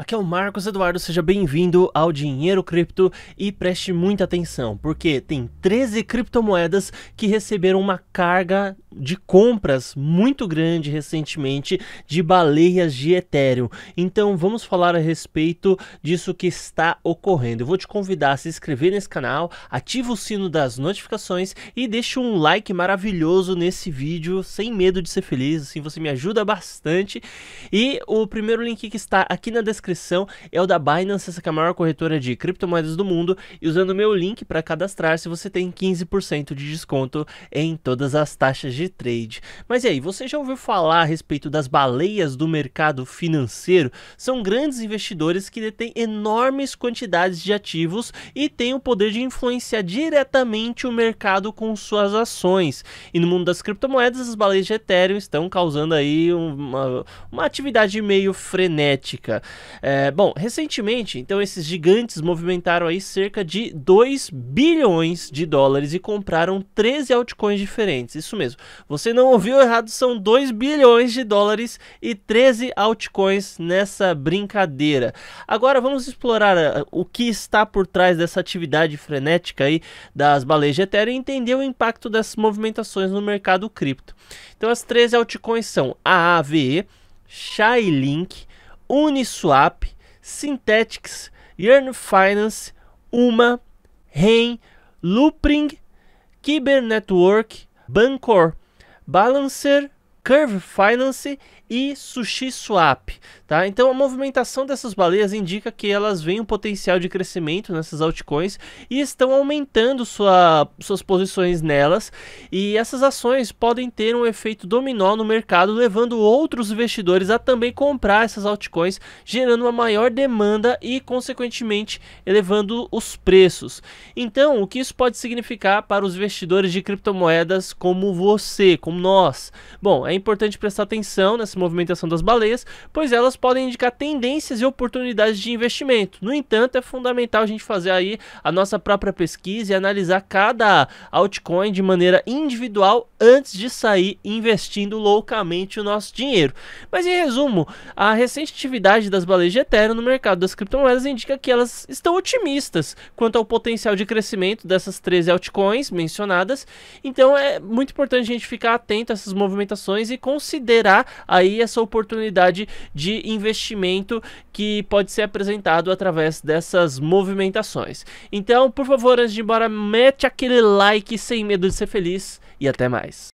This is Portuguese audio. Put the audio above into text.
Aqui é o Marcos Eduardo, seja bem-vindo ao Dinheiro Cripto e preste muita atenção, porque tem 13 criptomoedas que receberam uma carga de compras muito grande recentemente de baleias de Ethereum. Então vamos falar a respeito disso que está ocorrendo. Eu vou te convidar a se inscrever nesse canal, ativa o sino das notificações e deixa um like maravilhoso nesse vídeo, sem medo de ser feliz, assim você me ajuda bastante. E o primeiro link que está aqui na descrição descrição é o da Binance, essa que é a maior corretora de criptomoedas do mundo. E usando o meu link para cadastrar-se, você tem 15% de desconto em todas as taxas de trade. Mas e aí, você já ouviu falar a respeito das baleias do mercado financeiro? São grandes investidores que detêm enormes quantidades de ativos e têm o poder de influenciar diretamente o mercado com suas ações. E no mundo das criptomoedas, as baleias de Ethereum estão causando aí uma, uma atividade meio frenética. É, bom, recentemente, então, esses gigantes movimentaram aí cerca de 2 bilhões de dólares e compraram 13 altcoins diferentes. Isso mesmo. Você não ouviu errado, são 2 bilhões de dólares e 13 altcoins nessa brincadeira. Agora vamos explorar ah, o que está por trás dessa atividade frenética aí das baleias de Ethereum e entender o impacto dessas movimentações no mercado cripto. Então as 13 altcoins são AAVE, Shylink, Uniswap, Synthetics, Yearn Finance, Uma, REN, Loopring, Cyber Network, Bancor, Balancer, Curve Finance e Sushi Swap, tá? Então a movimentação dessas baleias indica que elas veem um potencial de crescimento nessas altcoins e estão aumentando sua, suas posições nelas, e essas ações podem ter um efeito dominó no mercado, levando outros investidores a também comprar essas altcoins, gerando uma maior demanda e consequentemente elevando os preços. Então, o que isso pode significar para os investidores de criptomoedas como você, como nós? Bom, é importante prestar atenção nessa movimentação das baleias, pois elas podem indicar tendências e oportunidades de investimento. No entanto, é fundamental a gente fazer aí a nossa própria pesquisa e analisar cada altcoin de maneira individual antes de sair investindo loucamente o nosso dinheiro. Mas em resumo, a recente atividade das baleias de Ethereum no mercado das criptomoedas indica que elas estão otimistas quanto ao potencial de crescimento dessas 13 altcoins mencionadas. Então é muito importante a gente ficar atento a essas movimentações ações e considerar aí essa oportunidade de investimento que pode ser apresentado através dessas movimentações. Então, por favor, antes de ir embora, mete aquele like sem medo de ser feliz e até mais.